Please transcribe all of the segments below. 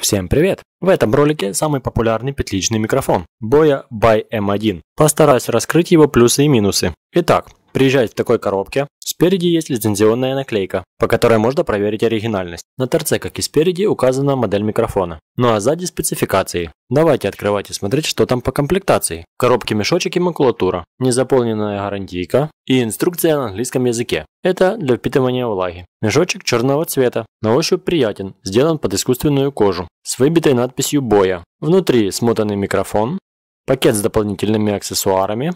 Всем привет! В этом ролике самый популярный петличный микрофон Boya by M1. Эм Постараюсь раскрыть его плюсы и минусы. Итак, Приезжать в такой коробке. Спереди есть лицензионная наклейка, по которой можно проверить оригинальность. На торце, как и спереди, указана модель микрофона. Ну а сзади спецификации. Давайте открывать и смотреть, что там по комплектации. В мешочек и макулатура, незаполненная гарантийка и инструкция на английском языке. Это для впитывания влаги. Мешочек черного цвета, на ощупь приятен, сделан под искусственную кожу, с выбитой надписью «Боя». Внутри смотанный микрофон, пакет с дополнительными аксессуарами,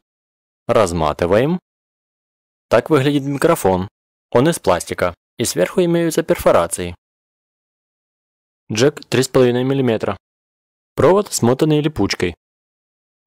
разматываем, так выглядит микрофон. Он из пластика, и сверху имеются перфорации. Джек 3,5 мм. Провод, смотанный липучкой.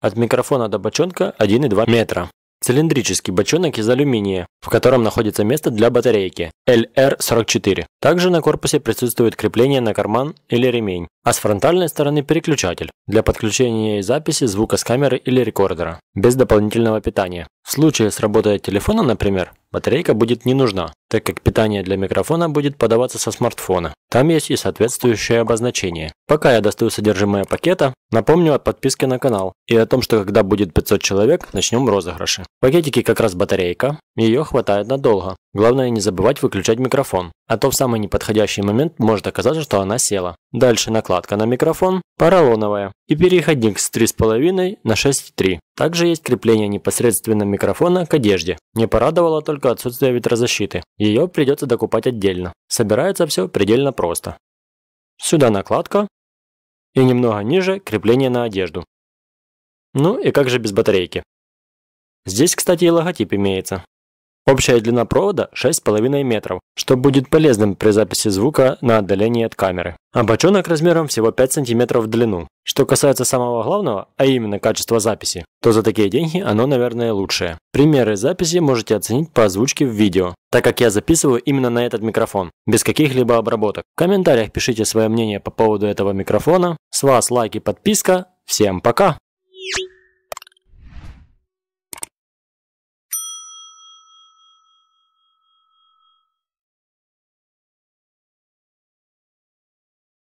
От микрофона до бочонка 1,2 метра. Цилиндрический бочонок из алюминия, в котором находится место для батарейки LR44. Также на корпусе присутствует крепление на карман или ремень, а с фронтальной стороны переключатель для подключения и записи звука с камеры или рекордера, без дополнительного питания. В случае с работой телефона, например, батарейка будет не нужна, так как питание для микрофона будет подаваться со смартфона. Там есть и соответствующее обозначение. Пока я достаю содержимое пакета, напомню о подписке на канал и о том, что когда будет 500 человек, начнем розыгрыши. В пакетике как раз батарейка, ее хватает надолго. Главное не забывать выключать микрофон, а то в самый неподходящий момент может оказаться, что она села. Дальше накладка на микрофон, поролоновая, и переходник с 3,5 на 6,3. Также есть крепление непосредственно микрофона к одежде. Не порадовало только отсутствие ветрозащиты. Ее придется докупать отдельно. Собирается все предельно просто. Сюда накладка и немного ниже крепление на одежду. Ну и как же без батарейки? Здесь, кстати, и логотип имеется. Общая длина провода 6,5 метров, что будет полезным при записи звука на отдалении от камеры. А бочонок размером всего 5 см в длину. Что касается самого главного, а именно качества записи, то за такие деньги оно, наверное, лучшее. Примеры записи можете оценить по озвучке в видео, так как я записываю именно на этот микрофон, без каких-либо обработок. В комментариях пишите свое мнение по поводу этого микрофона. С вас лайк и подписка. Всем пока!